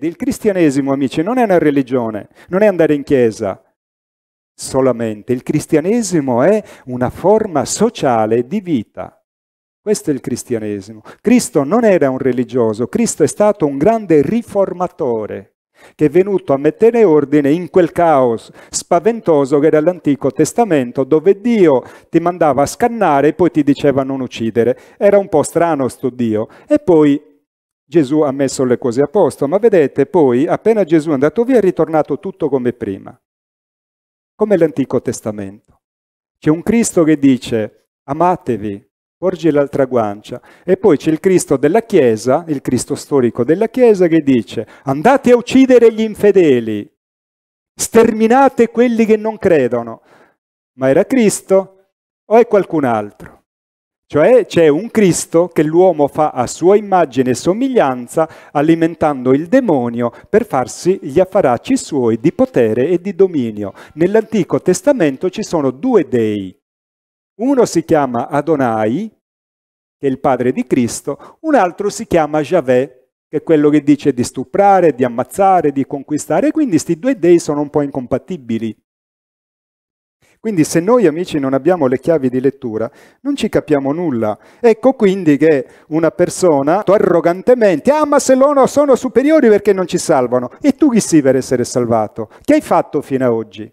fede. Il cristianesimo, amici, non è una religione, non è andare in chiesa solamente. Il cristianesimo è una forma sociale di vita. Questo è il cristianesimo. Cristo non era un religioso, Cristo è stato un grande riformatore che è venuto a mettere ordine in quel caos spaventoso che era l'Antico Testamento, dove Dio ti mandava a scannare e poi ti diceva non uccidere. Era un po' strano sto Dio. E poi Gesù ha messo le cose a posto, ma vedete poi, appena Gesù è andato via, è ritornato tutto come prima, come l'Antico Testamento. C'è un Cristo che dice amatevi, porgi l'altra guancia, e poi c'è il Cristo della Chiesa, il Cristo storico della Chiesa, che dice andate a uccidere gli infedeli, sterminate quelli che non credono. Ma era Cristo o è qualcun altro? Cioè c'è un Cristo che l'uomo fa a sua immagine e somiglianza, alimentando il demonio per farsi gli affaracci suoi di potere e di dominio. Nell'Antico Testamento ci sono due dei. Uno si chiama Adonai, che è il padre di Cristo, un altro si chiama Javé, che è quello che dice di stuprare, di ammazzare, di conquistare. Quindi questi due dei sono un po' incompatibili. Quindi se noi amici non abbiamo le chiavi di lettura, non ci capiamo nulla. Ecco quindi che una persona arrogantemente, ah ma se loro sono superiori perché non ci salvano? E tu chi sei per essere salvato? Che hai fatto fino ad oggi?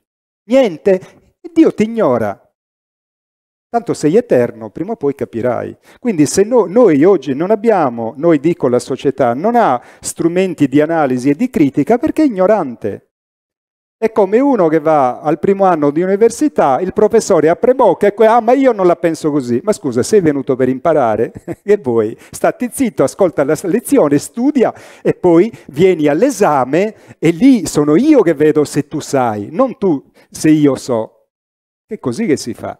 Niente? Dio ti ignora. Tanto sei eterno, prima o poi capirai. Quindi se no, noi oggi non abbiamo, noi dico la società, non ha strumenti di analisi e di critica perché è ignorante. È come uno che va al primo anno di università, il professore apre bocca e dice, ah ma io non la penso così. Ma scusa, sei venuto per imparare e voi stati zitto, ascolta la lezione, studia e poi vieni all'esame e lì sono io che vedo se tu sai, non tu se io so. È così che si fa.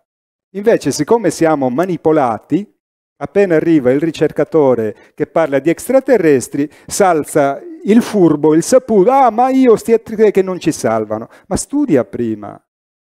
Invece, siccome siamo manipolati, Appena arriva il ricercatore che parla di extraterrestri, salza il furbo, il saputo, ah ma io sti a che non ci salvano. Ma studia prima,